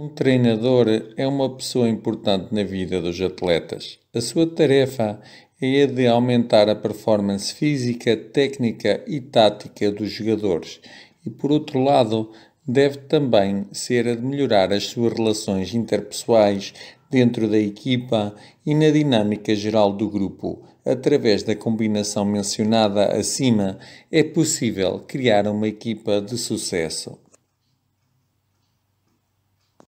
Um treinador é uma pessoa importante na vida dos atletas. A sua tarefa é a de aumentar a performance física, técnica e tática dos jogadores e, por outro lado, deve também ser a de melhorar as suas relações interpessoais dentro da equipa e na dinâmica geral do grupo. Através da combinação mencionada acima, é possível criar uma equipa de sucesso.